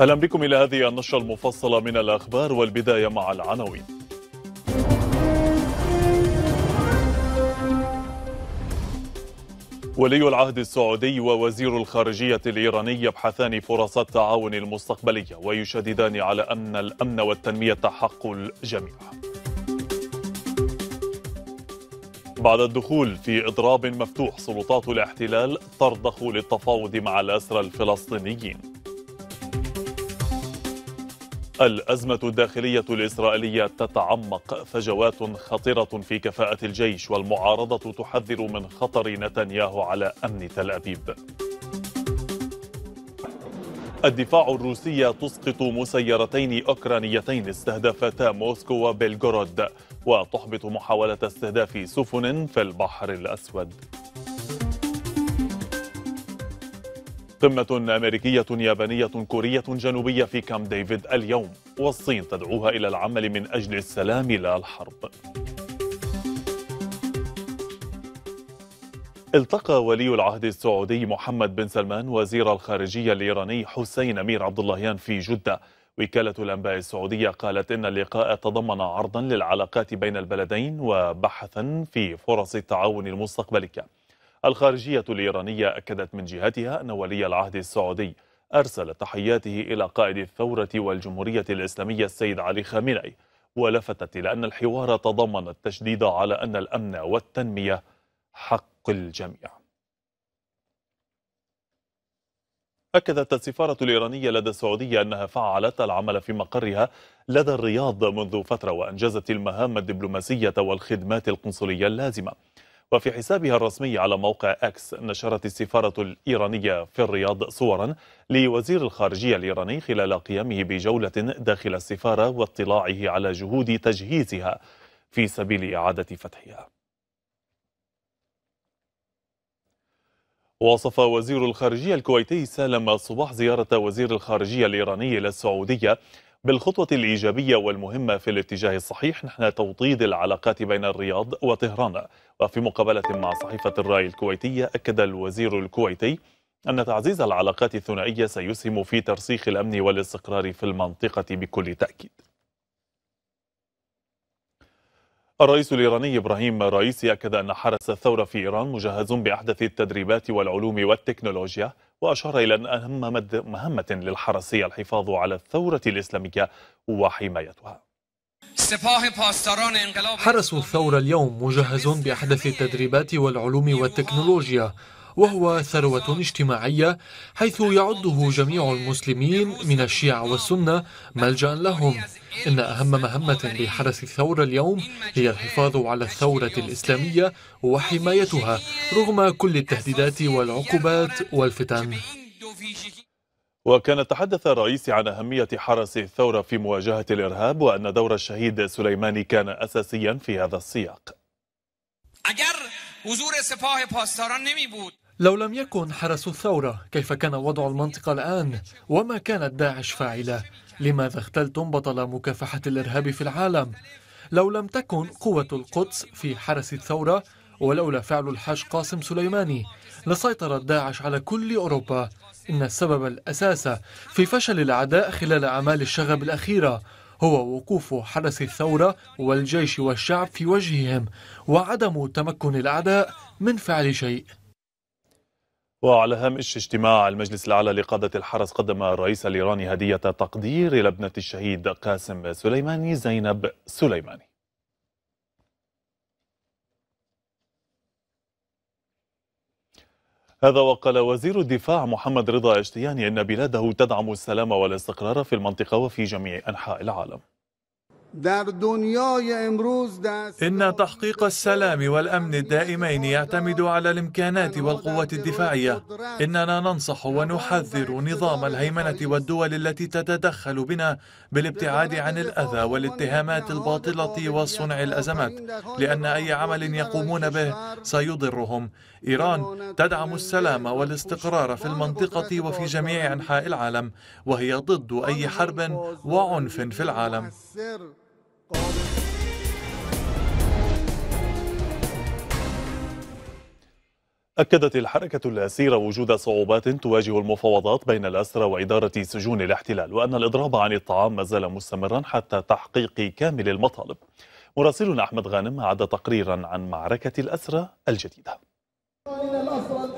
اهلا بكم الى هذه النشره المفصله من الاخبار والبدايه مع العناوين. ولي العهد السعودي ووزير الخارجيه الايراني يبحثان فرص التعاون المستقبليه ويشددان على ان الامن والتنميه حق الجميع. بعد الدخول في اضراب مفتوح سلطات الاحتلال ترضخ للتفاوض مع الاسرى الفلسطينيين. الأزمة الداخلية الإسرائيلية تتعمق فجوات خطيرة في كفاءة الجيش والمعارضة تحذر من خطر نتنياهو على أمن تل أبيب الدفاع الروسية تسقط مسيرتين أوكرانيتين استهدفتا موسكو وبلغورود وتحبط محاولة استهداف سفن في البحر الأسود قمة أمريكية يابانية كورية جنوبية في كام ديفيد اليوم والصين تدعوها إلى العمل من أجل السلام لا الحرب التقى ولي العهد السعودي محمد بن سلمان وزير الخارجية الإيراني حسين أمير عبد اللهيان في جدة وكالة الأنباء السعودية قالت إن اللقاء تضمن عرضا للعلاقات بين البلدين وبحثا في فرص التعاون المستقبلي الخارجية الإيرانية أكدت من جهتها أن ولي العهد السعودي أرسل تحياته إلى قائد الثورة والجمهورية الإسلامية السيد علي خامنئي ولفتت إلى أن الحوار تضمن التشديد على أن الأمن والتنمية حق الجميع أكدت السفارة الإيرانية لدى السعودية أنها فعلت العمل في مقرها لدى الرياض منذ فترة وأنجزت المهام الدبلوماسية والخدمات القنصلية اللازمة وفي حسابها الرسمي على موقع أكس نشرت السفارة الإيرانية في الرياض صورا لوزير الخارجية الإيراني خلال قيامه بجولة داخل السفارة واطلاعه على جهود تجهيزها في سبيل إعادة فتحها وصف وزير الخارجية الكويتي سالم صباح زيارة وزير الخارجية الإيراني إلى السعودية بالخطوة الإيجابية والمهمة في الاتجاه الصحيح نحن توطيد العلاقات بين الرياض وطهران وفي مقابلة مع صحيفة الرأي الكويتية أكد الوزير الكويتي أن تعزيز العلاقات الثنائية سيسهم في ترسيخ الأمن والاستقرار في المنطقة بكل تأكيد الرئيس الإيراني إبراهيم رئيسي أكد أن حرس الثورة في إيران مجهز بأحدث التدريبات والعلوم والتكنولوجيا وأشار إلى أن أهم مهمة للحرس هي الحفاظ على الثورة الإسلامية وحمايتها حرس الثورة اليوم مجهز بأحدث التدريبات والعلوم والتكنولوجيا وهو ثروة اجتماعية حيث يعده جميع المسلمين من الشيعة والسنة ملجأ لهم إن أهم مهمة لحرس الثورة اليوم هي الحفاظ على الثورة الإسلامية وحمايتها رغم كل التهديدات والعقوبات والفتن وكان تحدث الرئيس عن أهمية حرس الثورة في مواجهة الإرهاب وأن دور الشهيد سليماني كان أساسيا في هذا السياق لو لم يكن حرس الثورة كيف كان وضع المنطقة الآن وما كانت داعش فاعلة لماذا اختلتم بطل مكافحة الإرهاب في العالم لو لم تكن قوة القدس في حرس الثورة ولولا فعل الحاج قاسم سليماني لسيطرت داعش على كل أوروبا إن السبب الأساس في فشل الأعداء خلال أعمال الشغب الأخيرة هو وقوف حرس الثورة والجيش والشعب في وجههم وعدم تمكن الأعداء من فعل شيء وعلى هامش اجتماع المجلس الأعلى لقادة الحرس قدم الرئيس الإيراني هدية تقدير لابنه الشهيد قاسم سليماني زينب سليماني هذا وقال وزير الدفاع محمد رضا اشتياني أن بلاده تدعم السلام والاستقرار في المنطقة وفي جميع أنحاء العالم إن تحقيق السلام والأمن الدائمين يعتمد على الإمكانات والقوة الدفاعية إننا ننصح ونحذر نظام الهيمنة والدول التي تتدخل بنا بالابتعاد عن الأذى والاتهامات الباطلة وصنع الأزمات لأن أي عمل يقومون به سيضرهم إيران تدعم السلام والاستقرار في المنطقة وفي جميع أنحاء العالم وهي ضد أي حرب وعنف في العالم أكدت الحركة الأسيرة وجود صعوبات تواجه المفاوضات بين الأسرى وإدارة سجون الاحتلال وأن الإضراب عن الطعام ما زال مستمرا حتى تحقيق كامل المطالب مراسلنا أحمد غانم عاد تقريرا عن معركة الأسرى الجديدة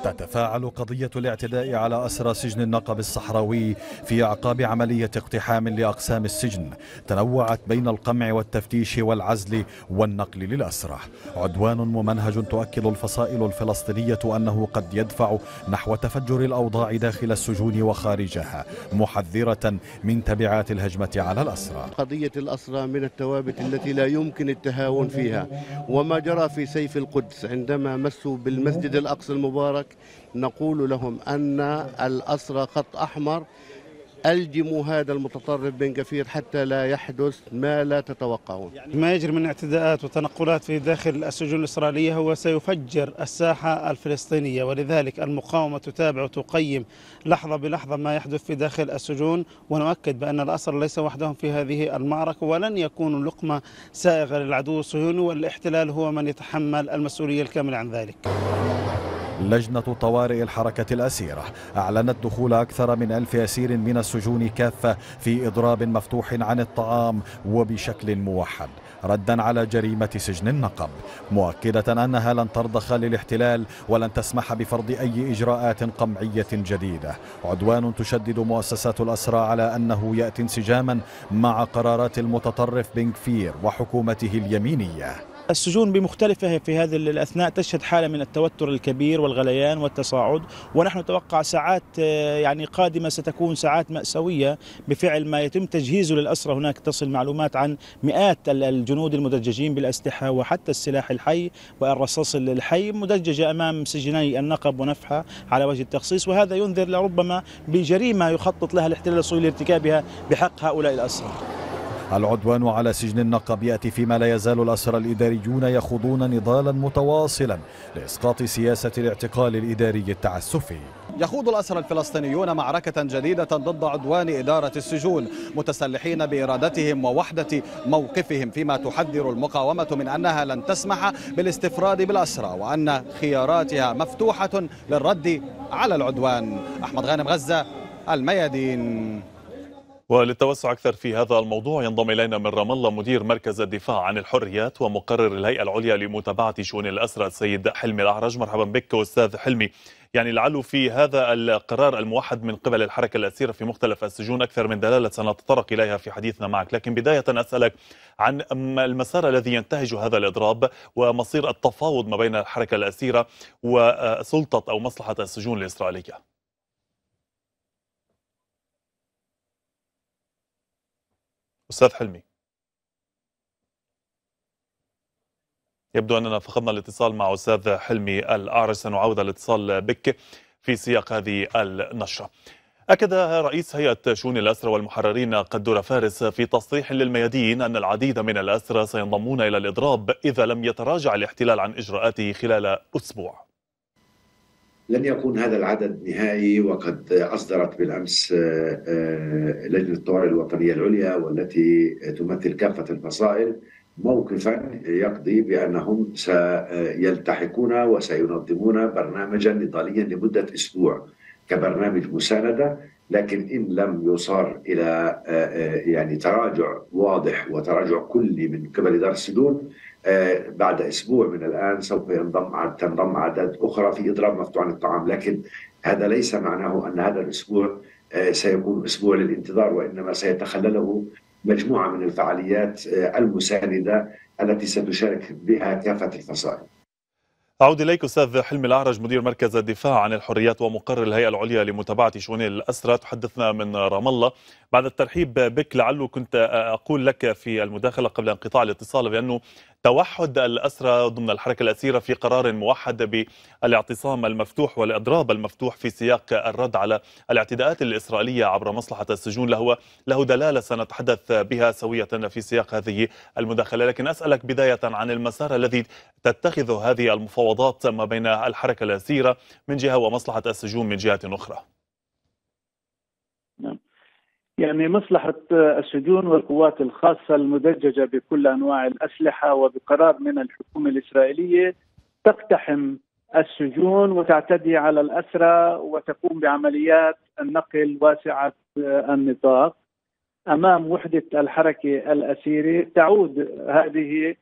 تتفاعل قضية الاعتداء على أسرى سجن النقب الصحراوي في أعقاب عملية اقتحام لأقسام السجن تنوعت بين القمع والتفتيش والعزل والنقل للأسرى عدوان ممنهج تؤكد الفصائل الفلسطينية أنه قد يدفع نحو تفجر الأوضاع داخل السجون وخارجها محذرة من تبعات الهجمة على الأسرى قضية الأسرى من الثوابت التي لا يمكن التهاون فيها وما جرى في سيف القدس عندما مسوا بالمسجد المسجد الأقصى المبارك نقول لهم أن الأسرى خط أحمر ألجموا هذا المتطرف بن كفير حتى لا يحدث ما لا تتوقعون يعني ما يجري من اعتداءات وتنقلات في داخل السجون الإسرائيلية هو سيفجر الساحة الفلسطينية ولذلك المقاومة تتابع وتقيم لحظة بلحظة ما يحدث في داخل السجون ونؤكد بأن الأسر ليس وحدهم في هذه المعركة ولن يكونوا لقمة سائغة للعدو الصهيوني والاحتلال هو من يتحمل المسؤولية الكاملة عن ذلك لجنة طوارئ الحركة الأسيرة أعلنت دخول أكثر من ألف أسير من السجون كافة في إضراب مفتوح عن الطعام وبشكل موحد ردا على جريمة سجن النقب مؤكدة أنها لن ترضخ للاحتلال ولن تسمح بفرض أي إجراءات قمعية جديدة عدوان تشدد مؤسسات الأسرى على أنه يأتي انسجاما مع قرارات المتطرف بن وحكومته اليمينيه السجون بمختلفها في هذه الأثناء تشهد حالة من التوتر الكبير والغليان والتصاعد ونحن نتوقع ساعات آه، يعني قادمة ستكون ساعات مأساوية بفعل ما يتم تجهيزه للأسرى هناك تصل معلومات عن مئات الجنود المدججين بالأسلحة وحتى السلاح الحي والرصاص الحي مدججة أمام سجني النقب ونفحة على وجه التخصيص وهذا ينذر لربما بجريمة يخطط لها الاحتلال الصهيوني لارتكابها بحق هؤلاء الأسرى العدوان على سجن النقب يأتي فيما لا يزال الأسرى الإداريون يخوضون نضالا متواصلا لإسقاط سياسة الاعتقال الإداري التعسفي يخوض الأسرى الفلسطينيون معركة جديدة ضد عدوان إدارة السجون متسلحين بإرادتهم ووحدة موقفهم فيما تحذر المقاومة من أنها لن تسمح بالاستفراد بالأسرى وأن خياراتها مفتوحة للرد على العدوان أحمد غانم غزة الميادين وللتوسع أكثر في هذا الموضوع ينضم إلينا من رام الله مدير مركز الدفاع عن الحريات ومقرر الهيئة العليا لمتابعة شؤون الأسرى السيد حلمي الأعرج مرحبا بك أستاذ حلمي يعني لعله في هذا القرار الموحد من قبل الحركة الأسيرة في مختلف السجون أكثر من دلالة سنتطرق إليها في حديثنا معك لكن بداية أسألك عن المسار الذي ينتهج هذا الإضراب ومصير التفاوض ما بين الحركة الأسيرة وسلطة أو مصلحة السجون الإسرائيلية أستاذ حلمي يبدو أننا فقدنا الاتصال مع أستاذ حلمي الأعرج سنعود الاتصال بك في سياق هذه النشرة أكد رئيس هيئة شؤون الأسرى والمحررين قدور فارس في تصريح للميادين أن العديد من الأسرى سينضمون إلى الإضراب إذا لم يتراجع الاحتلال عن إجراءاته خلال أسبوع لن يكون هذا العدد نهائي وقد اصدرت بالامس آه، آه، لجنه الطوارئ الوطنيه العليا والتي تمثل كافه الفصائل موقفا يقضي بانهم سيلتحقون وسينظمون برنامجا نضاليا لمده اسبوع كبرنامج مسانده لكن ان لم يصار الى آه، يعني تراجع واضح وتراجع كلي من قبل دار السدود آه، بعد اسبوع من الان سوف ينضم تنضم اعداد اخرى في اضراب مفتوح عن الطعام لكن هذا ليس معناه ان هذا الاسبوع آه، سيكون اسبوع للانتظار وانما سيتخلله مجموعه من الفعاليات آه، المسانده التي ستشارك بها كافه الفصائل. أعود إليك أستاذ حلمي الأعرج مدير مركز الدفاع عن الحريات ومقرر الهيئة العليا لمتابعة شؤون الأسرى تحدثنا من رام الله بعد الترحيب بك لعله كنت أقول لك في المداخلة قبل انقطاع الاتصال بأنه توحد الأسرى ضمن الحركة الأسيرة في قرار موحد بالاعتصام المفتوح والإضراب المفتوح في سياق الرد على الاعتداءات الإسرائيلية عبر مصلحة السجون له له دلالة سنتحدث بها سوية في سياق هذه المداخلة لكن أسألك بداية عن المسار الذي تتخذه هذه المفاوضات ما بين الحركة الأسيرة من جهة ومصلحة السجون من جهة أخرى نعم. يعني مصلحة السجون والقوات الخاصة المدججة بكل أنواع الأسلحة وبقرار من الحكومة الإسرائيلية تقتحم السجون وتعتدي على الأسرى وتقوم بعمليات النقل واسعة النطاق أمام وحدة الحركة الأسيرة تعود هذه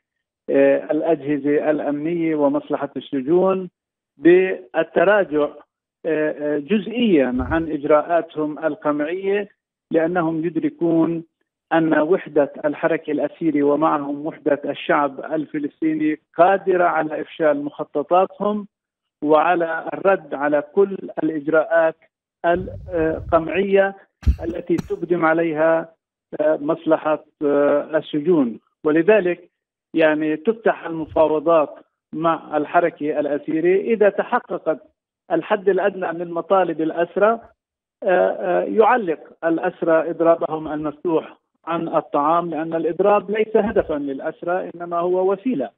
آه، الأجهزة الأمنية ومصلحة السجون بالتراجع آه، آه، جزئيا عن إجراءاتهم القمعية لأنهم يدركون أن وحدة الحركة الأسيري ومعهم وحدة الشعب الفلسطيني قادرة على إفشال مخططاتهم وعلى الرد على كل الإجراءات القمعية التي تقدم عليها آه، مصلحة آه، السجون ولذلك يعني تفتح المفاوضات مع الحركة الأسيري إذا تحققت الحد الأدنى من مطالب الأسرة آه، آه، يعلق الأسرى إضرابهم المفتوح عن الطعام لأن الإضراب ليس هدفا للأسرى إنما هو وسيلة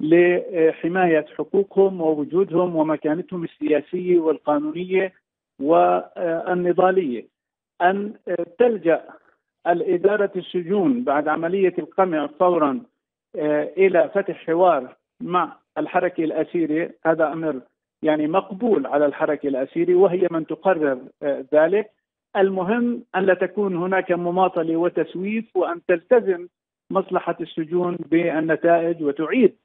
لحماية حقوقهم ووجودهم ومكانتهم السياسية والقانونية والنضالية أن تلجأ الإدارة السجون بعد عملية القمع فورا آه، إلى فتح حوار مع الحركة الأسيرة هذا أمر يعني مقبول على الحركة الأسيري وهي من تقرر آه، ذلك المهم أن لا تكون هناك مماطلة وتسويف وأن تلتزم مصلحة السجون بالنتائج وتعيد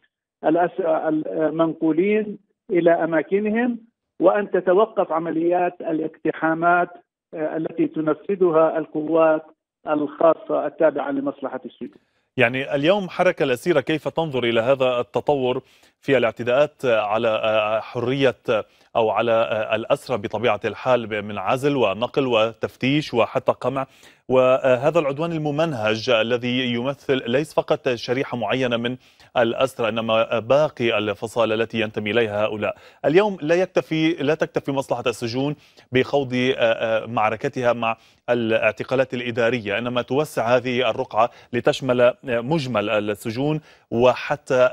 المنقولين إلى أماكنهم وأن تتوقف عمليات الاقتحامات آه، التي تنفذها القوات الخاصة التابعة لمصلحة السجون يعني اليوم حركة الأسيرة كيف تنظر إلى هذا التطور في الاعتداءات على حرية أو على الأسرة بطبيعة الحال من عزل ونقل وتفتيش وحتى قمع وهذا العدوان الممنهج الذي يمثل ليس فقط شريحة معينة من الأسرى إنما باقي الفصائل التي ينتمي إليها هؤلاء اليوم لا يكتفي لا تكتفي مصلحة السجون بخوض آه، آه، معركتها مع الاعتقالات الإدارية إنما توسع هذه الرقعة لتشمل آه، مجمل السجون وحتى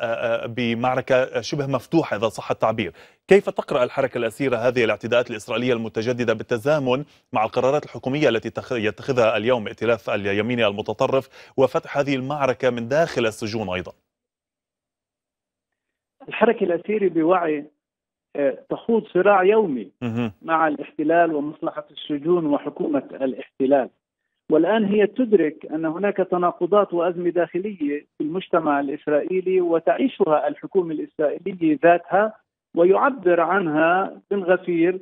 بمعركة شبه مفتوحة إذا صح التعبير كيف تقرأ الحركة الأسيرة هذه الاعتداءات الإسرائيلية المتجددة بالتزامن مع القرارات الحكومية التي يتخذها اليوم ائتلاف اليميني المتطرف وفتح هذه المعركة من داخل السجون أيضا الحركة الأثيري بوعي آه، تخوض صراع يومي مع الاحتلال ومصلحة السجون وحكومة الاحتلال والآن هي تدرك أن هناك تناقضات وأزمة داخلية في المجتمع الإسرائيلي وتعيشها الحكومة الإسرائيلية ذاتها ويعبر عنها بن غفير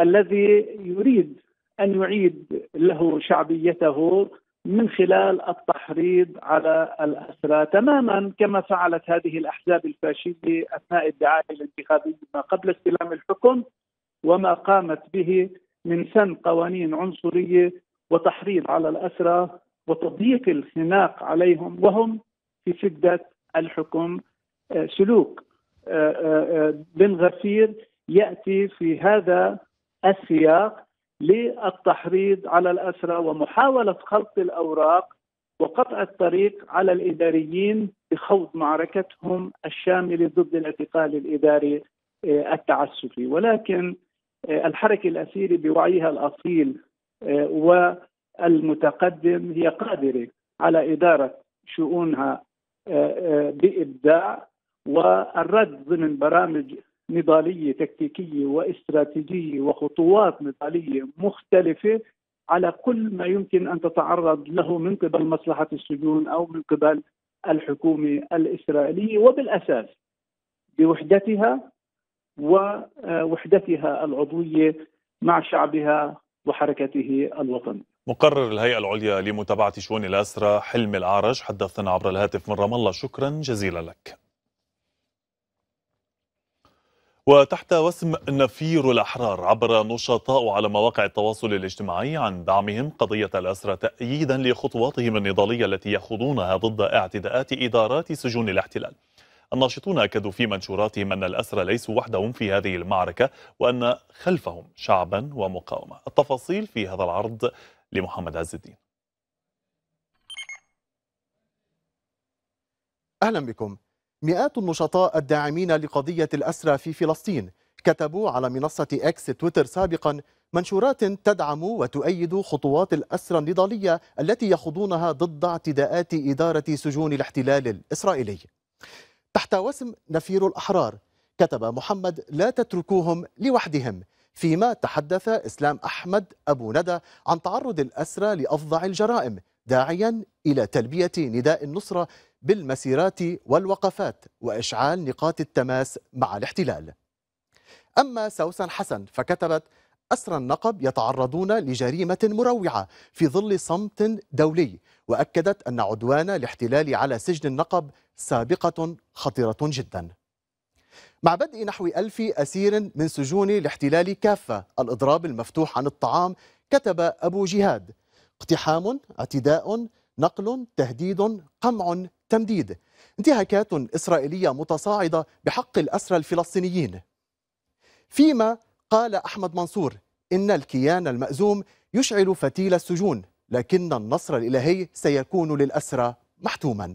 الذي يريد أن يعيد له شعبيته من خلال التحريض على الأسرى تماما كما فعلت هذه الأحزاب الفاشية أثناء الدعاية الانتخابية ما قبل استلام الحكم وما قامت به من سن قوانين عنصرية وتحريض على الأسرى وتضييق الخناق عليهم وهم في شدة الحكم آه، سلوك آه، آه، بن غفير يأتي في هذا السياق للتحريض على الأسرة ومحاولة خلط الأوراق وقطع الطريق على الإداريين بخوض معركتهم الشاملة ضد الاعتقال الإداري آه، التعسفي ولكن آه، الحركة الأسيرة بوعيها الأصيل آه، والمتقدم هي قادرة على إدارة شؤونها بإبداع والرد ضمن برامج نضاليه تكتيكيه واستراتيجيه وخطوات نضاليه مختلفه على كل ما يمكن ان تتعرض له من قبل مصلحه السجون او من قبل الحكومه الاسرائيليه وبالاساس بوحدتها ووحدتها العضويه مع شعبها وحركته الوطنيه. مقرر الهيئة العليا لمتابعة شؤون الأسرى حلم العرج حدثنا عبر الهاتف من رام الله شكرا جزيلا لك وتحت وسم نفير الأحرار عبر نشطاء على مواقع التواصل الاجتماعي عن دعمهم قضية الأسرى تأييدا لخطواتهم النضالية التي يخوضونها ضد اعتداءات إدارات سجون الاحتلال الناشطون أكدوا في منشوراتهم أن الأسرى ليسوا وحدهم في هذه المعركة وأن خلفهم شعبا ومقاومة التفاصيل في هذا العرض لمحمد عز الدين أهلا بكم مئات النشطاء الداعمين لقضية الأسرى في فلسطين كتبوا على منصة إكس تويتر سابقا منشورات تدعم وتؤيد خطوات الأسرى النضالية التي يخوضونها ضد اعتداءات إدارة سجون الاحتلال الإسرائيلي تحت وسم نفير الأحرار كتب محمد لا تتركوهم لوحدهم فيما تحدث إسلام أحمد أبو ندى عن تعرض الأسرى لأفظع الجرائم داعيا إلى تلبية نداء النصرة بالمسيرات والوقفات وإشعال نقاط التماس مع الاحتلال أما سوسن حسن فكتبت أسرى النقب يتعرضون لجريمة مروعة في ظل صمت دولي وأكدت أن عدوان الاحتلال على سجن النقب سابقة خطيرة جدا مع بدء نحو ألف أسير من سجون الاحتلال كافة الإضراب المفتوح عن الطعام كتب أبو جهاد اقتحام اعتداء نقل تهديد قمع تمديد انتهاكات إسرائيلية متصاعدة بحق الأسرى الفلسطينيين فيما قال أحمد منصور إن الكيان المأزوم يشعل فتيل السجون لكن النصر الإلهي سيكون للأسرى محتوما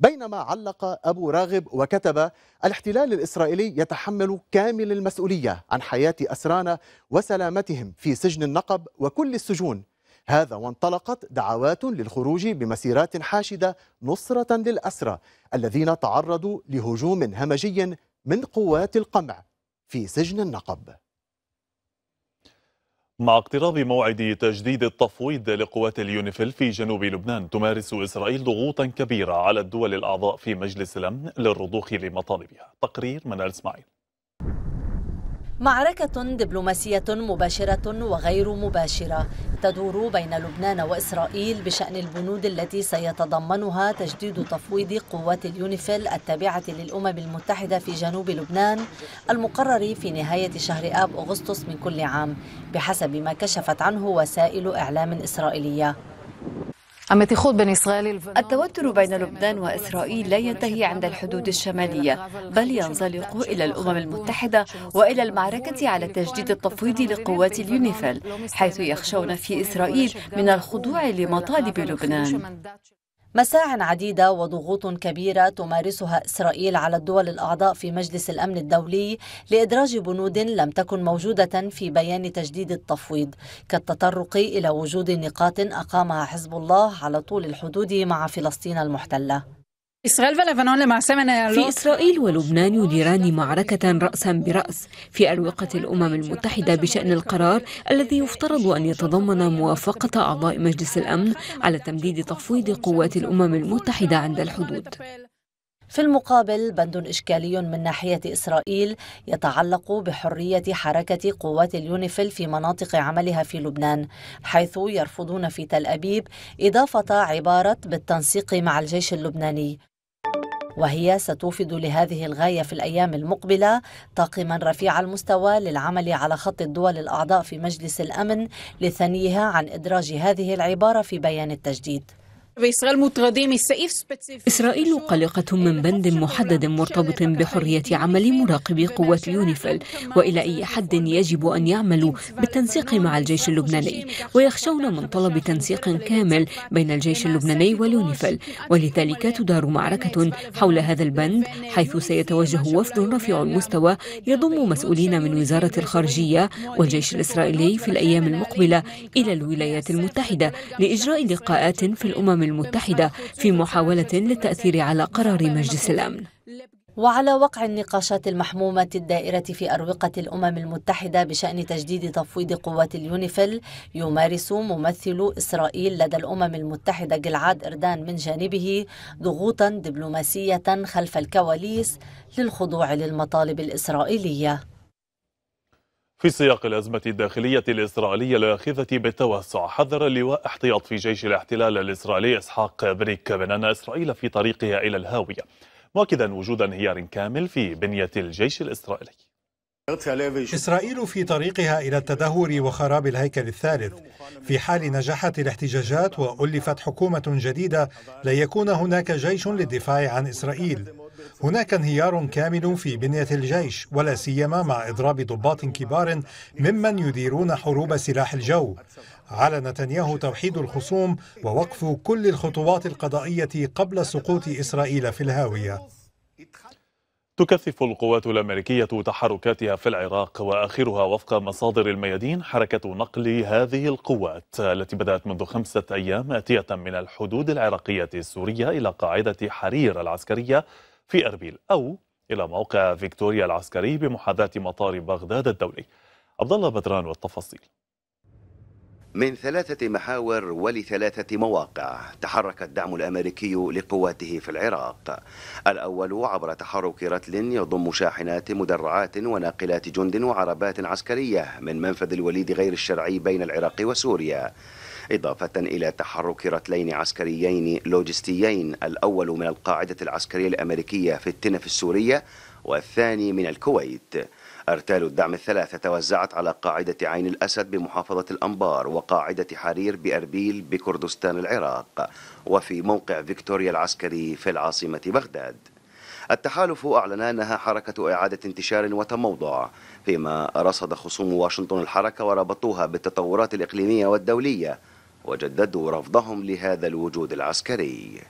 بينما علق أبو راغب وكتب الاحتلال الإسرائيلي يتحمل كامل المسؤولية عن حياة أسرانا وسلامتهم في سجن النقب وكل السجون هذا وانطلقت دعوات للخروج بمسيرات حاشدة نصرة للأسرى الذين تعرضوا لهجوم همجي من قوات القمع في سجن النقب مع اقتراب موعد تجديد التفويض لقوات اليونيفيل في جنوب لبنان تمارس إسرائيل ضغوطا كبيرة على الدول الأعضاء في مجلس الأمن للرضوخ لمطالبها تقرير منال إسماعيل معركة دبلوماسية مباشرة وغير مباشرة تدور بين لبنان وإسرائيل بشأن البنود التي سيتضمنها تجديد تفويض قوات اليونيفيل التابعة للأمم المتحدة في جنوب لبنان المقرر في نهاية شهر آب أغسطس من كل عام بحسب ما كشفت عنه وسائل إعلام إسرائيلية التوتر بين لبنان وإسرائيل لا ينتهي عند الحدود الشمالية بل ينزلق إلى الأمم المتحدة وإلى المعركة على تجديد التفويض لقوات اليونيفيل حيث يخشون في إسرائيل من الخضوع لمطالب لبنان مساع عديدة وضغوط كبيرة تمارسها إسرائيل على الدول الأعضاء في مجلس الأمن الدولي لإدراج بنود لم تكن موجودة في بيان تجديد التفويض كالتطرق إلى وجود نقاط أقامها حزب الله على طول الحدود مع فلسطين المحتلة إسرائيل ولبنان في إسرائيل ولبنان يديران معركة رأسا برأس في أروقة الأمم المتحدة بشأن القرار الذي يفترض أن يتضمن موافقة أعضاء مجلس الأمن على تمديد تفويض قوات الأمم المتحدة عند الحدود في المقابل بند إشكالي من ناحية إسرائيل يتعلق بحرية حركة قوات اليونيفيل في مناطق عملها في لبنان حيث يرفضون في تل أبيب إضافة عبارة بالتنسيق مع الجيش اللبناني وهي ستوفد لهذه الغاية في الأيام المقبلة طاقما رفيع المستوى للعمل على خط الدول الأعضاء في مجلس الأمن لثنيها عن إدراج هذه العبارة في بيان التجديد إسرائيل قلقة من بند محدد مرتبط بحرية عمل مراقبي قوات يونيفل وإلى أي حد يجب أن يعملوا بالتنسيق مع الجيش اللبناني ويخشون من طلب تنسيق كامل بين الجيش اللبناني واليونيفل ولذلك تدار معركة حول هذا البند حيث سيتوجه وفد رفيع المستوى يضم مسؤولين من وزارة الخارجية والجيش الإسرائيلي في الأيام المقبلة إلى الولايات المتحدة لإجراء لقاءات في الأمم المتحدة في محاولة للتأثير على قرار مجلس الأمن وعلى وقع النقاشات المحمومة الدائرة في أروقة الأمم المتحدة بشأن تجديد تفويض قوات اليونيفيل يمارس ممثل إسرائيل لدى الأمم المتحدة جلعاد إردان من جانبه ضغوطا دبلوماسية خلف الكواليس للخضوع للمطالب الإسرائيلية في سياق الأزمة الداخلية الإسرائيلية الآخذة بالتوسع حذر اللواء احتياط في جيش الاحتلال الإسرائيلي إسحاق بريك من أن إسرائيل في طريقها إلى الهاوية مؤكدا وجود انهيار كامل في بنية الجيش الإسرائيلي إسرائيل في طريقها إلى التدهور وخراب الهيكل الثالث في حال نجحت الاحتجاجات وألفت حكومة جديدة لا يكون هناك جيش للدفاع عن إسرائيل هناك انهيار كامل في بنية الجيش ولا سيما مع إضراب ضباط كبار ممن يديرون حروب سلاح الجو على نتنياهو توحيد الخصوم ووقف كل الخطوات القضائية قبل سقوط إسرائيل في الهاوية تكثف القوات الأمريكية تحركاتها في العراق وآخرها وفق مصادر الميادين حركة نقل هذه القوات التي بدأت منذ خمسة أيام آتية من الحدود العراقية السورية إلى قاعدة حرير العسكرية في أربيل أو إلى موقع فيكتوريا العسكري بمحاذاة مطار بغداد الدولي عبد الله بدران والتفاصيل من ثلاثة محاور ولثلاثة مواقع تحرك الدعم الأمريكي لقواته في العراق الأول عبر تحرك رتل يضم شاحنات مدرعات وناقلات جند وعربات عسكرية من منفذ الوليد غير الشرعي بين العراق وسوريا إضافة إلى تحرك رتلين عسكريين لوجستيين الأول من القاعدة العسكرية الأمريكية في التنف السورية والثاني من الكويت أرتال الدعم الثلاثة توزعت على قاعدة عين الأسد بمحافظة الأنبار وقاعدة حرير بأربيل بكردستان العراق وفي موقع فيكتوريا العسكري في العاصمة بغداد التحالف أعلن أنها حركة إعادة انتشار وتموضع فيما رصد خصوم واشنطن الحركة وربطوها بالتطورات الإقليمية والدولية وجددوا رفضهم لهذا الوجود العسكري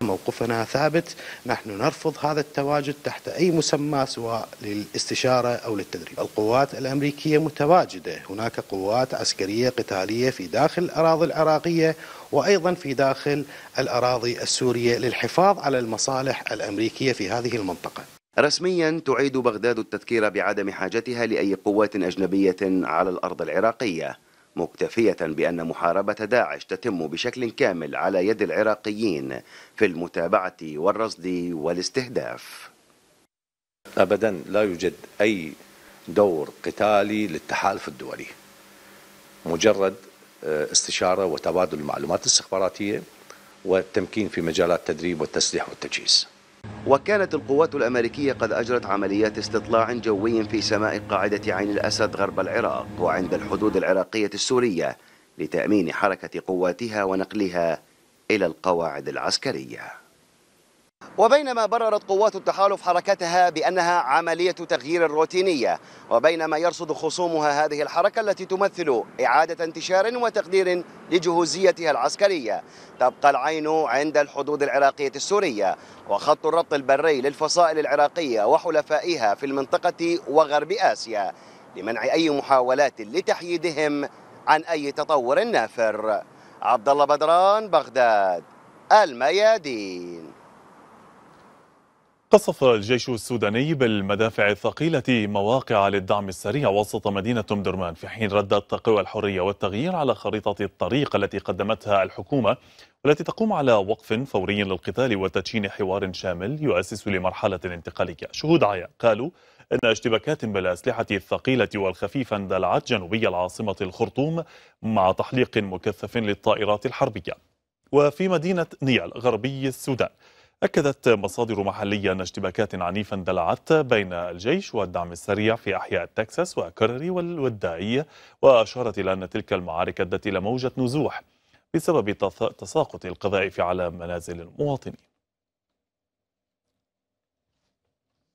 موقفنا ثابت نحن نرفض هذا التواجد تحت أي مسمى سواء للاستشارة أو للتدريب القوات الأمريكية متواجدة هناك قوات عسكرية قتالية في داخل الأراضي العراقية وأيضا في داخل الأراضي السورية للحفاظ على المصالح الأمريكية في هذه المنطقة رسميا تعيد بغداد التذكير بعدم حاجتها لأي قوات أجنبية على الأرض العراقية مكتفية بأن محاربة داعش تتم بشكل كامل على يد العراقيين في المتابعة والرصد والاستهداف أبدا لا يوجد أي دور قتالي للتحالف الدولي مجرد آه، استشارة وتبادل المعلومات الاستخباراتية والتمكين في مجالات التدريب والتسليح والتجهيز وكانت القوات الأمريكية قد أجرت عمليات استطلاع جوي في سماء قاعدة عين الأسد غرب العراق وعند الحدود العراقية السورية لتأمين حركة قواتها ونقلها إلى القواعد العسكرية وبينما بررت قوات التحالف حركتها بأنها عملية تغيير روتينية وبينما يرصد خصومها هذه الحركة التي تمثل إعادة انتشار وتقدير لجهوزيتها العسكرية تبقى العين عند الحدود العراقية السورية وخط الربط البري للفصائل العراقية وحلفائها في المنطقة وغرب آسيا لمنع أي محاولات لتحييدهم عن أي تطور نافر عبد الله بدران بغداد الميادين قصف الجيش السوداني بالمدافع الثقيلة مواقع للدعم السريع وسط مدينة درمان في حين ردت قوى الحرية والتغيير على خريطة الطريق التي قدمتها الحكومة والتي تقوم على وقف فوري للقتال وتدشين حوار شامل يؤسس لمرحلة انتقالية شهود عيا قالوا أن اشتباكات بالأسلحة الثقيلة والخفيفة اندلعت جنوبي العاصمة الخرطوم مع تحليق مكثف للطائرات الحربية وفي مدينة نيال غربي السودان أكدت مصادر محلية أن اشتباكات عنيفة اندلعت بين الجيش والدعم السريع في أحياء تكساس وكرري والودائية وأشارت إلى أن تلك المعارك أدت إلى موجة نزوح بسبب تساقط القذائف على منازل المواطنين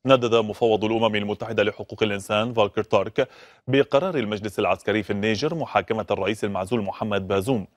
ندد مفوض الأمم المتحدة لحقوق الإنسان فالكر تارك بقرار المجلس العسكري في النيجر محاكمة الرئيس المعزول محمد بازوم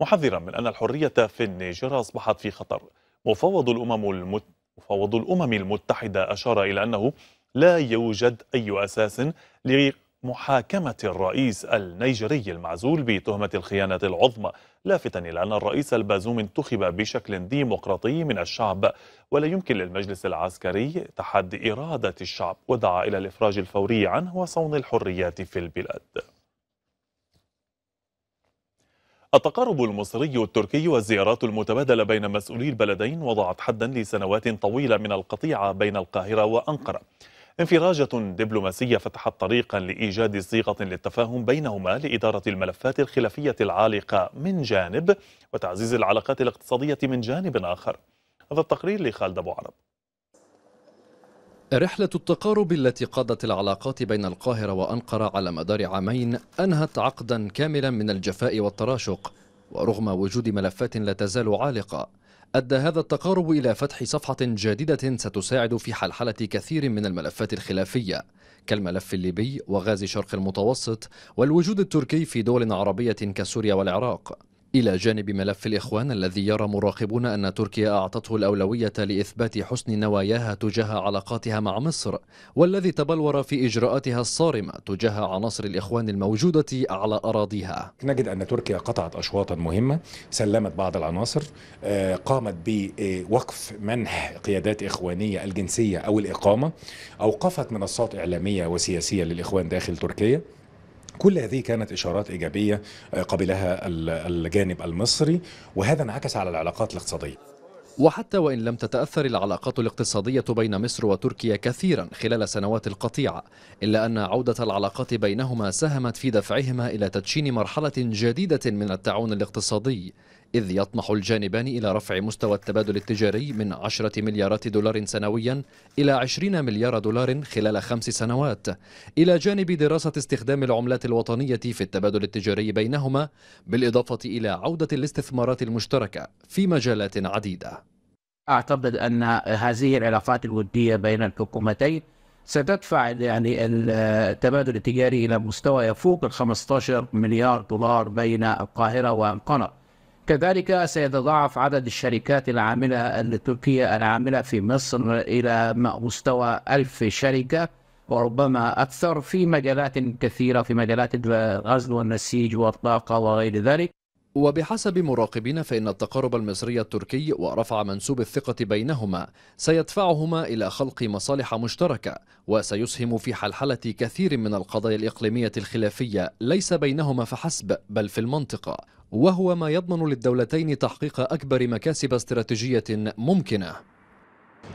محذرا من أن الحرية في النيجر أصبحت في خطر مفوض الأمم المت... مفوض الأمم المتحدة أشار إلى أنه لا يوجد أي أساس لمحاكمة الرئيس النيجري المعزول بتهمة الخيانة العظمى لافتا إلى أن الرئيس البازوم انتخب بشكل ديمقراطي من الشعب ولا يمكن للمجلس العسكري تحدي إرادة الشعب ودعا إلى الإفراج الفوري عنه وصون الحريات في البلاد التقارب المصري التركي والزيارات المتبادلة بين مسؤولي البلدين وضعت حدا لسنوات طويلة من القطيعة بين القاهرة وأنقرة انفراجة دبلوماسية فتحت طريقا لإيجاد صيغة للتفاهم بينهما لإدارة الملفات الخلافية العالقة من جانب وتعزيز العلاقات الاقتصادية من جانب آخر هذا التقرير لخالد أبو عرب رحلة التقارب التي قادت العلاقات بين القاهرة وأنقرة على مدار عامين أنهت عقدا كاملا من الجفاء والتراشق ورغم وجود ملفات لا تزال عالقة أدى هذا التقارب إلى فتح صفحة جديدة ستساعد في حلحلة كثير من الملفات الخلافية كالملف الليبي وغاز شرق المتوسط والوجود التركي في دول عربية كسوريا والعراق إلى جانب ملف الإخوان الذي يرى مراقبون أن تركيا أعطته الأولوية لإثبات حسن نواياها تجاه علاقاتها مع مصر والذي تبلور في إجراءاتها الصارمة تجاه عناصر الإخوان الموجودة على أراضيها نجد أن تركيا قطعت أشواطا مهمة سلمت بعض العناصر آه، قامت بوقف منح قيادات إخوانية الجنسية أو الإقامة أوقفت منصات إعلامية وسياسية للإخوان داخل تركيا كل هذه كانت إشارات إيجابية آه، قبلها الجانب المصري وهذا انعكس على العلاقات الاقتصادية وحتى وإن لم تتأثر العلاقات الاقتصادية بين مصر وتركيا كثيرا خلال سنوات القطيعة إلا أن عودة العلاقات بينهما ساهمت في دفعهما إلى تدشين مرحلة جديدة من التعاون الاقتصادي إذ يطمح الجانبان إلى رفع مستوى التبادل التجاري من 10 مليارات دولار سنويا إلى 20 مليار دولار خلال خمس سنوات إلى جانب دراسة استخدام العملات الوطنية في التبادل التجاري بينهما بالإضافة إلى عودة الاستثمارات المشتركة في مجالات عديدة أعتقد أن هذه العلاقات الودية بين الحكومتين ستدفع يعني التبادل التجاري الى مستوى يفوق ال 15 مليار دولار بين القاهره وانقره كذلك سيتضاعف عدد الشركات العاملة التركية العاملة في مصر إلى مستوى ألف شركة وربما أكثر في مجالات كثيرة في مجالات الغزل والنسيج والطاقة وغير ذلك وبحسب مراقبين فإن التقارب المصري التركي ورفع منسوب الثقة بينهما سيدفعهما إلى خلق مصالح مشتركة وسيسهم في حلحلة كثير من القضايا الإقليمية الخلافية ليس بينهما فحسب بل في المنطقة وهو ما يضمن للدولتين تحقيق أكبر مكاسب استراتيجية ممكنة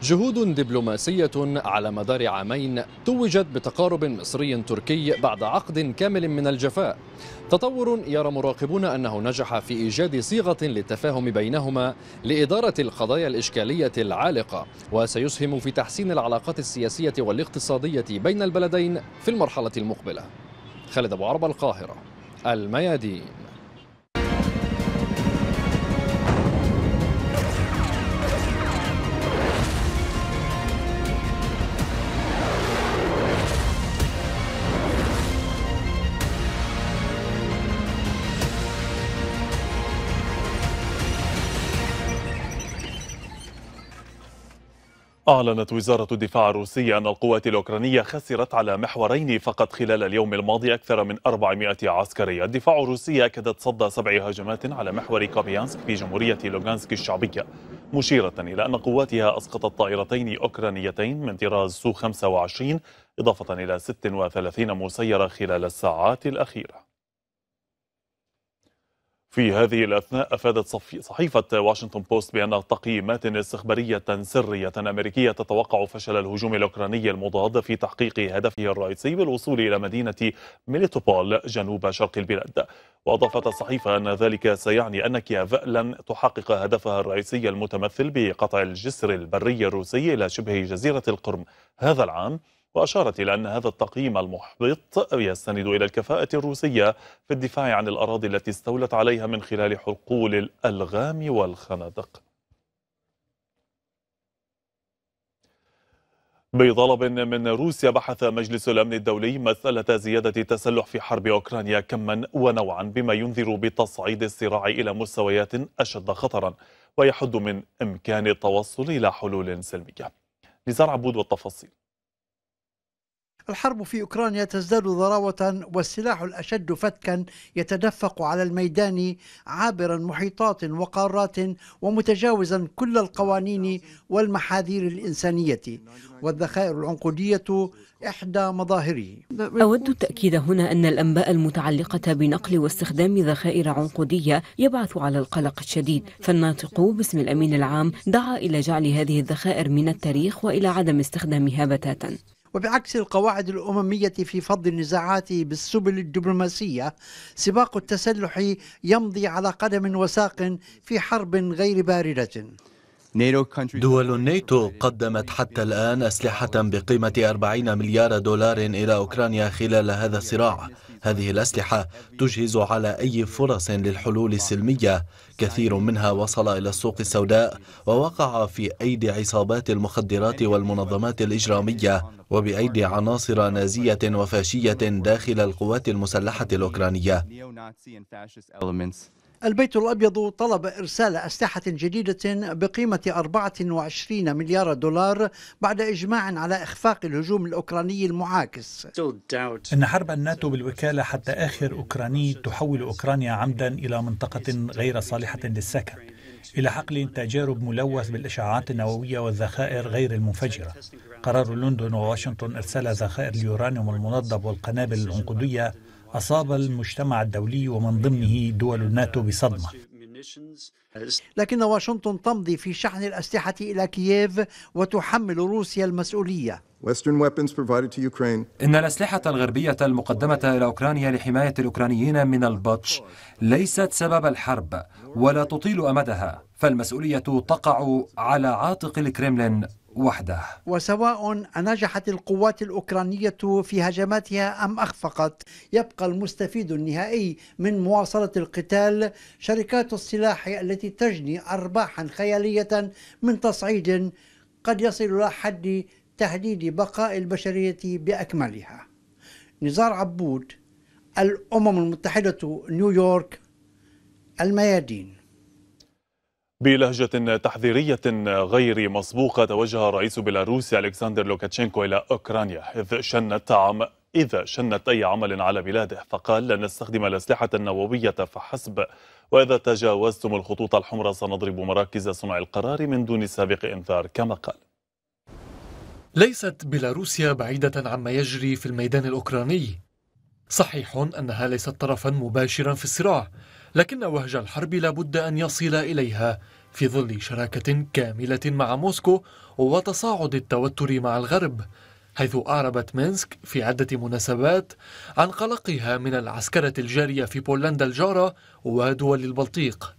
جهود دبلوماسية على مدار عامين توجت بتقارب مصري تركي بعد عقد كامل من الجفاء تطور يرى مراقبون أنه نجح في إيجاد صيغة للتفاهم بينهما لإدارة القضايا الإشكالية العالقة وسيسهم في تحسين العلاقات السياسية والاقتصادية بين البلدين في المرحلة المقبلة خالد أبو عرب القاهرة الميادين أعلنت وزارة الدفاع الروسية أن القوات الأوكرانية خسرت على محورين فقط خلال اليوم الماضي أكثر من 400 عسكري الدفاع الروسي أكدت صد سبع هجمات على محور كابيانسك في جمهورية لوغانسك الشعبية مشيرة إلى أن قواتها أسقطت طائرتين أوكرانيتين من طراز سو 25 إضافة إلى 36 مسيرة خلال الساعات الأخيرة في هذه الأثناء أفادت صحيفة واشنطن بوست بأن تقييمات استخبارية سرية أمريكية تتوقع فشل الهجوم الأوكراني المضاد في تحقيق هدفه الرئيسي بالوصول إلى مدينة ميليتوبول جنوب شرق البلاد وأضافت الصحيفة أن ذلك سيعني أن كييف لن تحقق هدفها الرئيسي المتمثل بقطع الجسر البري الروسي إلى شبه جزيرة القرم هذا العام وأشارت إلى أن هذا التقييم المحبط يستند إلى الكفاءة الروسية في الدفاع عن الأراضي التي استولت عليها من خلال حقول الألغام والخنادق بطلب من روسيا بحث مجلس الأمن الدولي مسألة زيادة التسلح في حرب أوكرانيا كما ونوعا بما ينذر بتصعيد الصراع إلى مستويات أشد خطرا ويحد من إمكان التوصل إلى حلول سلمية نزار عبود والتفاصيل الحرب في أوكرانيا تزداد ضراوة والسلاح الأشد فتكا يتدفق على الميدان عابرا محيطات وقارات ومتجاوزا كل القوانين والمحاذير الإنسانية والذخائر العنقودية إحدى مظاهره أود التأكيد هنا أن الأنباء المتعلقة بنقل واستخدام ذخائر عنقودية يبعث على القلق الشديد فالناطق باسم الأمين العام دعا إلى جعل هذه الذخائر من التاريخ وإلى عدم استخدامها بتاتا وبعكس القواعد الأممية في فض النزاعات بالسبل الدبلوماسية سباق التسلح يمضي على قدم وساق في حرب غير باردة دول الناتو قدمت حتى الآن أسلحة بقيمة 40 مليار دولار إلى أوكرانيا خلال هذا الصراع هذه الأسلحة تجهز على أي فرص للحلول السلمية كثير منها وصل إلى السوق السوداء ووقع في أيدي عصابات المخدرات والمنظمات الإجرامية وبأيدي عناصر نازية وفاشية داخل القوات المسلحة الأوكرانية البيت الأبيض طلب إرسال أسلحة جديدة بقيمة 24 مليار دولار بعد إجماع على إخفاق الهجوم الأوكراني المعاكس إن حرب الناتو بالوكالة حتى آخر أوكراني تحول أوكرانيا عمدا إلى منطقة غير صالحة للسكن إلى حقل تجارب ملوث بالإشعاعات النووية والذخائر غير المنفجرة قرار لندن وواشنطن إرسال ذخائر اليورانيوم المنضب والقنابل العنقودية أصاب المجتمع الدولي ومن ضمنه دول الناتو بصدمة لكن واشنطن تمضي في شحن الأسلحة إلى كييف وتحمل روسيا المسؤولية إن الأسلحة الغربية المقدمة إلى أوكرانيا لحماية الأوكرانيين من البطش ليست سبب الحرب ولا تطيل أمدها فالمسؤولية تقع على عاتق الكريملين وحده وسواء نجحت القوات الأوكرانية في هجماتها أم أخفقت يبقى المستفيد النهائي من مواصلة القتال شركات السلاح التي تجني أرباحا خيالية من تصعيد قد يصل إلى حد تهديد بقاء البشرية بأكملها نزار عبود الأمم المتحدة نيويورك الميادين بلهجة تحذيرية غير مسبوقة توجه رئيس بيلاروسيا ألكسندر لوكاتشينكو إلى أوكرانيا إذ شنت عام إذا شنت أي عمل على بلاده فقال لن نستخدم الأسلحة النووية فحسب وإذا تجاوزتم الخطوط الحمراء سنضرب مراكز صنع القرار من دون سابق إنذار كما قال ليست بيلاروسيا بعيدة عما يجري في الميدان الأوكراني صحيح أنها ليست طرفا مباشرا في الصراع لكن وهج الحرب لابد أن يصل إليها في ظل شراكة كاملة مع موسكو وتصاعد التوتر مع الغرب حيث أعربت مينسك في عدة مناسبات عن قلقها من العسكرة الجارية في بولندا الجارة ودول البلطيق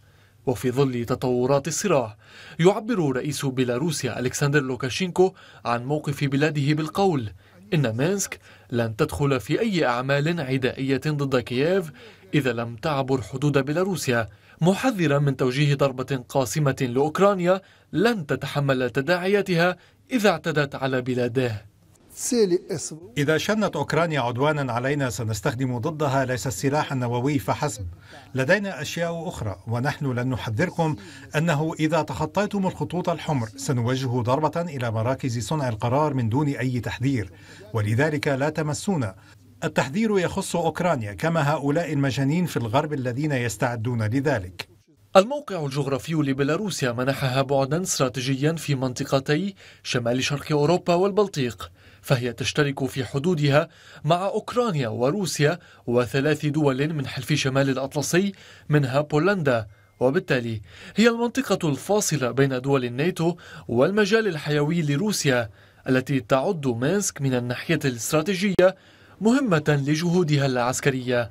وفي ظل تطورات الصراع يعبر رئيس بيلاروسيا ألكسندر لوكاشينكو عن موقف بلاده بالقول إن مينسك لن تدخل في أي أعمال عدائية ضد كييف إذا لم تعبر حدود بيلاروسيا محذرا من توجيه ضربة قاسمة لأوكرانيا لن تتحمل تداعياتها إذا اعتدت على بلاده إذا شنت أوكرانيا عدوانا علينا سنستخدم ضدها ليس السلاح النووي فحسب لدينا أشياء أخرى ونحن لن نحذركم أنه إذا تخطيتم الخطوط الحمر سنوجه ضربة إلى مراكز صنع القرار من دون أي تحذير ولذلك لا تمسونا التحذير يخص أوكرانيا كما هؤلاء المجانين في الغرب الذين يستعدون لذلك الموقع الجغرافي لبيلاروسيا منحها بعدا استراتيجيا في منطقتي شمال شرق أوروبا والبلطيق فهي تشترك في حدودها مع أوكرانيا وروسيا وثلاث دول من حلف شمال الأطلسي منها بولندا وبالتالي هي المنطقة الفاصلة بين دول الناتو والمجال الحيوي لروسيا التي تعد مينسك من الناحية الاستراتيجية مهمة لجهودها العسكرية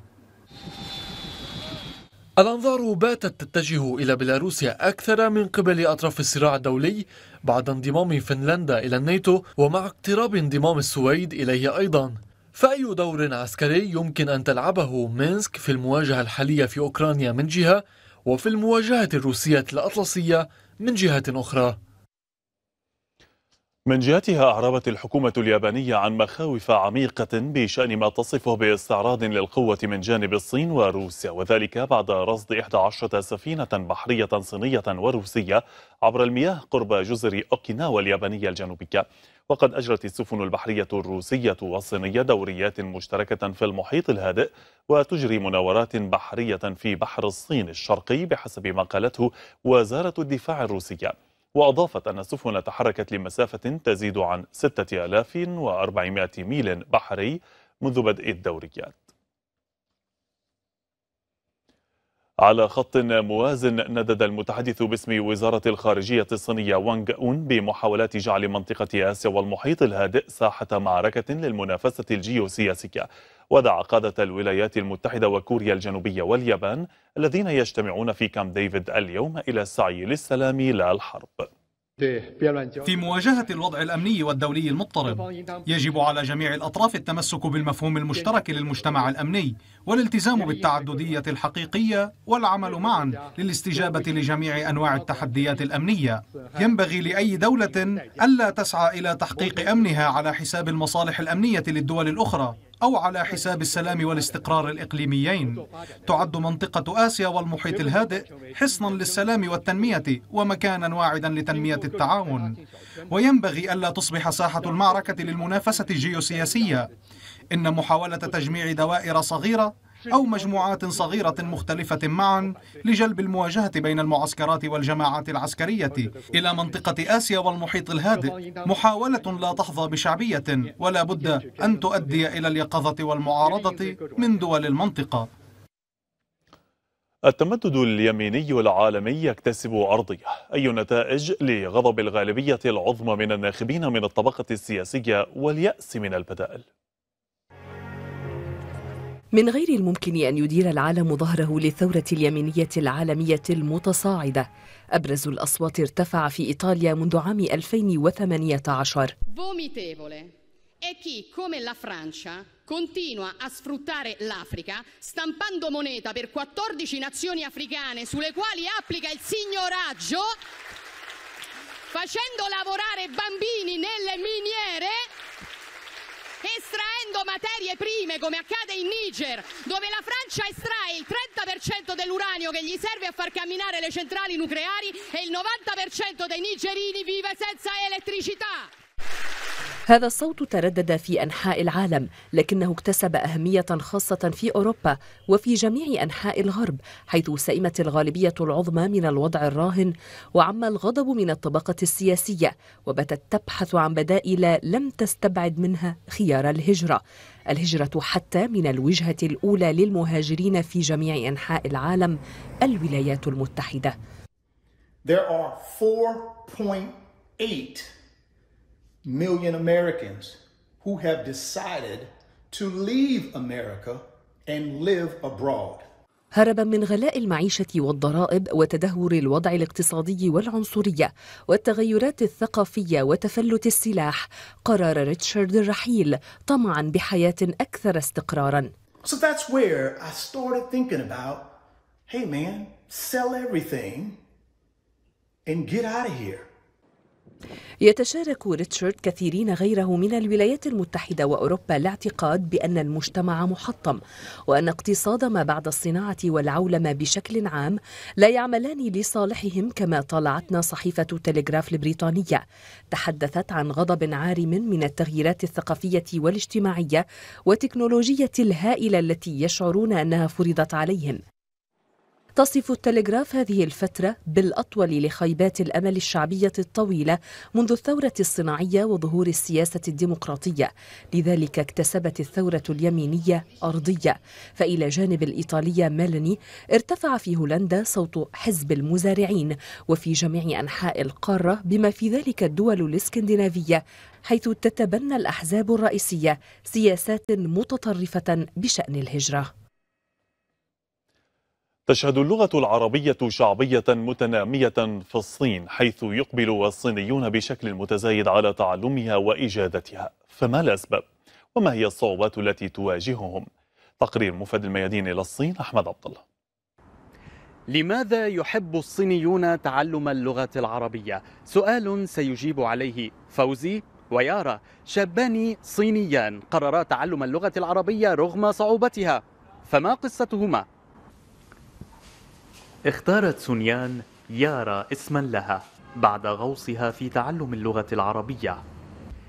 الأنظار باتت تتجه إلى بيلاروسيا أكثر من قبل أطراف الصراع الدولي بعد انضمام فنلندا إلى الناتو ومع اقتراب انضمام السويد إليه أيضا فأي دور عسكري يمكن أن تلعبه مينسك في المواجهة الحالية في أوكرانيا من جهة وفي المواجهة الروسية الأطلسية من جهة أخرى من جهتها أعربت الحكومة اليابانية عن مخاوف عميقة بشأن ما تصفه باستعراض للقوة من جانب الصين وروسيا وذلك بعد رصد 11 سفينة بحرية صينية وروسية عبر المياه قرب جزر أوكيناوا اليابانية الجنوبية وقد أجرت السفن البحرية الروسية والصينية دوريات مشتركة في المحيط الهادئ وتجري مناورات بحرية في بحر الصين الشرقي بحسب ما قالته وزارة الدفاع الروسية وأضافت أن السفن تحركت لمسافة تزيد عن 6400 ميل بحري منذ بدء الدوريات على خط موازن ندد المتحدث باسم وزارة الخارجية الصينية وانغ أون بمحاولات جعل منطقة آسيا والمحيط الهادئ ساحة معركة للمنافسة الجيوسياسية ودعا قادة الولايات المتحدة وكوريا الجنوبية واليابان الذين يجتمعون في كامب ديفيد اليوم إلى السعي للسلام لا الحرب في مواجهة الوضع الأمني والدولي المضطرب يجب على جميع الأطراف التمسك بالمفهوم المشترك للمجتمع الأمني والالتزام بالتعددية الحقيقية والعمل معا للاستجابة لجميع أنواع التحديات الأمنية ينبغي لأي دولة ألا تسعى إلى تحقيق أمنها على حساب المصالح الأمنية للدول الأخرى أو على حساب السلام والاستقرار الإقليميين تعد منطقة آسيا والمحيط الهادئ حصنا للسلام والتنمية ومكانا واعدا لتنمية التعاون وينبغي ألا تصبح ساحة المعركة للمنافسة الجيوسياسية إن محاولة تجميع دوائر صغيرة أو مجموعات صغيرة مختلفة معا لجلب المواجهة بين المعسكرات والجماعات العسكرية إلى منطقة آسيا والمحيط الهادئ محاولة لا تحظى بشعبية ولا بد أن تؤدي إلى اليقظة والمعارضة من دول المنطقة التمدد اليميني العالمي يكتسب أرضية أي نتائج لغضب الغالبية العظمى من الناخبين من الطبقة السياسية واليأس من البدائل من غير الممكن أن يدير العالم ظهره للثورة اليمينية العالمية المتصاعدة أبرز الأصوات ارتفع في إيطاليا منذ عام 2018 e chi, come la Francia, continua a sfruttare l'Africa stampando moneta per 14 nazioni africane sulle quali applica il signoraggio, facendo lavorare bambini nelle miniere materie prime come accade in Niger, dove la Francia estrae il 30% dell'uranio che gli serve a far camminare le centrali nucleari e il 90% dei nigerini vive senza elettricità. هذا الصوت تردد في أنحاء العالم لكنه اكتسب أهمية خاصة في أوروبا وفي جميع أنحاء الغرب حيث سئمت الغالبية العظمى من الوضع الراهن وعم الغضب من الطبقة السياسية وباتت تبحث عن بدائل لم تستبعد منها خيار الهجرة الهجرة حتى من الوجهة الأولى للمهاجرين في جميع أنحاء العالم الولايات المتحدة There are 4.8 million Americans who have decided to leave America and live abroad. هربا من غلاء المعيشة والضرائب وتدهور الوضع الاقتصادي والعنصرية والتغيرات الثقافية وتفلت السلاح قرر ريتشارد الرحيل طمعا بحياة أكثر استقرارا So that's where I started thinking about, hey man, sell everything and get out of here. يتشارك ريتشارد كثيرين غيره من الولايات المتحدة وأوروبا الاعتقاد بأن المجتمع محطم وأن اقتصاد ما بعد الصناعة والعولمة بشكل عام لا يعملان لصالحهم كما طالعتنا صحيفة تلغراف البريطانية تحدثت عن غضب عارم من التغييرات الثقافية والاجتماعية وتكنولوجية الهائلة التي يشعرون أنها فرضت عليهم تصف التلغراف هذه الفترة بالأطول لخيبات الأمل الشعبية الطويلة منذ الثورة الصناعية وظهور السياسة الديمقراطية لذلك اكتسبت الثورة اليمينية أرضية فإلى جانب الإيطالية ميلاني ارتفع في هولندا صوت حزب المزارعين وفي جميع أنحاء القارة بما في ذلك الدول الاسكندنافية حيث تتبنى الأحزاب الرئيسية سياسات متطرفة بشأن الهجرة تشهد اللغة العربية شعبية متنامية في الصين حيث يقبل الصينيون بشكل متزايد على تعلمها وإجادتها فما الأسباب؟ وما هي الصعوبات التي تواجههم؟ تقرير مفاد الميادين إلى الصين أحمد عبد الله لماذا يحب الصينيون تعلم اللغة العربية؟ سؤال سيجيب عليه فوزي ويارا شابان صينيان قررا تعلم اللغة العربية رغم صعوبتها فما قصتهما؟ اختارت سونيان يارا اسما لها بعد غوصها في تعلم اللغة العربية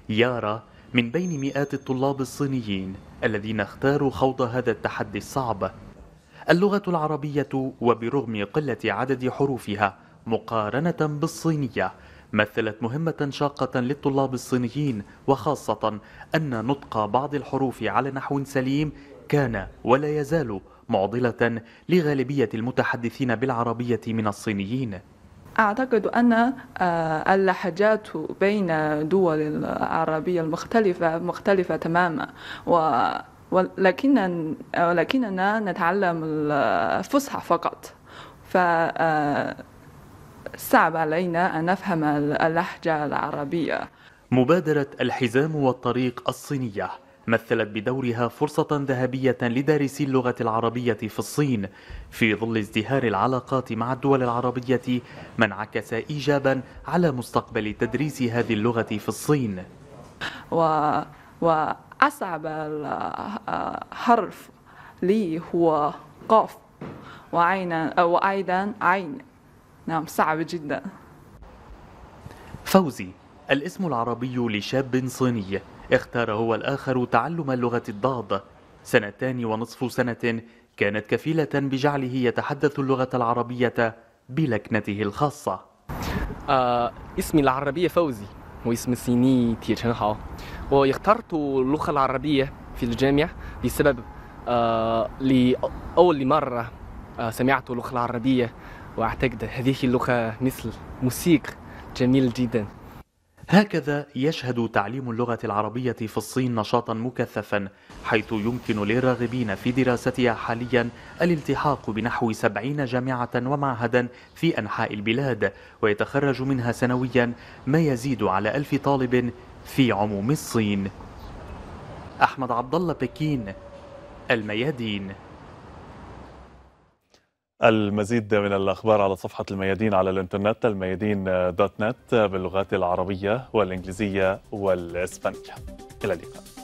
يارا من بين مئات الطلاب الصينيين الذين اختاروا خوض هذا التحدي الصعب اللغة العربية وبرغم قلة عدد حروفها مقارنة بالصينية مثلت مهمة شاقة للطلاب الصينيين وخاصة أن نطق بعض الحروف على نحو سليم كان ولا يزال معضلة لغالبية المتحدثين بالعربية من الصينيين أعتقد أن آه، اللهجات بين دول العربية المختلفة مختلفة تماما ولكننا نتعلم الفصحى فقط فصعب آه، علينا أن نفهم اللهجة العربية مبادرة الحزام والطريق الصينية مثلت بدورها فرصة ذهبية لدارسي اللغة العربية في الصين في ظل ازدهار العلاقات مع الدول العربية ما انعكس إيجابا على مستقبل تدريس هذه اللغة في الصين و... وأصعب الحرف لي هو قاف وعينا وأيضا عين نعم صعب جدا فوزي الاسم العربي لشاب صيني اختار هو الآخر تعلم اللغة الضاد سنتان ونصف سنة كانت كفيلة بجعله يتحدث اللغة العربية بلكنته الخاصة آه، اسمي العربية فوزي واسم الصيني هاو واخترت اللغة العربية في الجامعة لسبب آه، لأول مرة آه، سمعت اللغة العربية وأعتقد هذه اللغة مثل موسيقى جميل جدا هكذا يشهد تعليم اللغة العربية في الصين نشاطا مكثفا حيث يمكن للراغبين في دراستها حاليا الالتحاق بنحو سبعين جامعة ومعهدا في أنحاء البلاد ويتخرج منها سنويا ما يزيد على ألف طالب في عموم الصين أحمد عبدالله بكين الميادين المزيد من الأخبار على صفحة الميادين على الإنترنت الميادين دوت نت باللغات العربية والإنجليزية والإسبانية إلى اللقاء